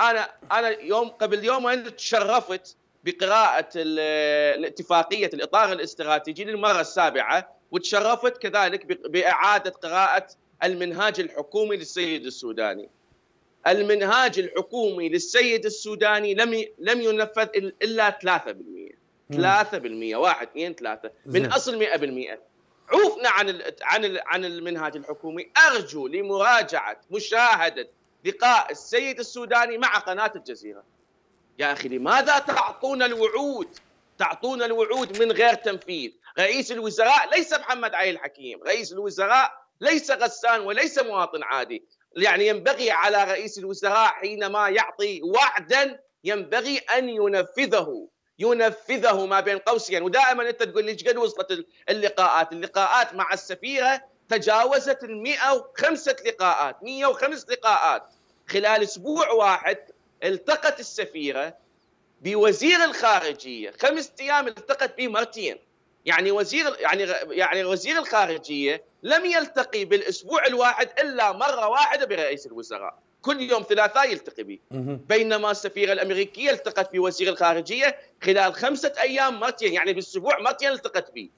انا انا يوم قبل يومين تشرفت بقراءه الاتفاقيه الاطار الاستراتيجي للمره السابعه وتشرفت كذلك باعاده قراءه المنهاج الحكومي للسيد السوداني. المنهاج الحكومي للسيد السوداني لم لم ينفذ الا 3% 3% 1 2 3 من اصل 100% عوفنا عن عن عن المنهاج الحكومي ارجو لمراجعه مشاهده لقاء السيد السوداني مع قناة الجزيرة يا أخي لماذا تعطون الوعود تعطون الوعود من غير تنفيذ رئيس الوزراء ليس محمد علي الحكيم رئيس الوزراء ليس غسان وليس مواطن عادي يعني ينبغي على رئيس الوزراء حينما يعطي وعدا ينبغي أن ينفذه ينفذه ما بين قوسين ودائما انت تقول لي ايش قد وصلت اللقاءات اللقاءات مع السفيره تجاوزت ال 105 لقاءات 105 لقاءات خلال اسبوع واحد التقت السفيره بوزير الخارجيه خمس ايام التقت به مرتين يعني وزير يعني يعني وزير الخارجيه لم يلتقي بالاسبوع الواحد الا مره واحده برئيس الوزراء كل يوم ثلاثاء يلتقي به بينما السفيره الامريكيه التقت بوزير الخارجيه خلال خمسه ايام مرتين يعني بالاسبوع مرتين التقت به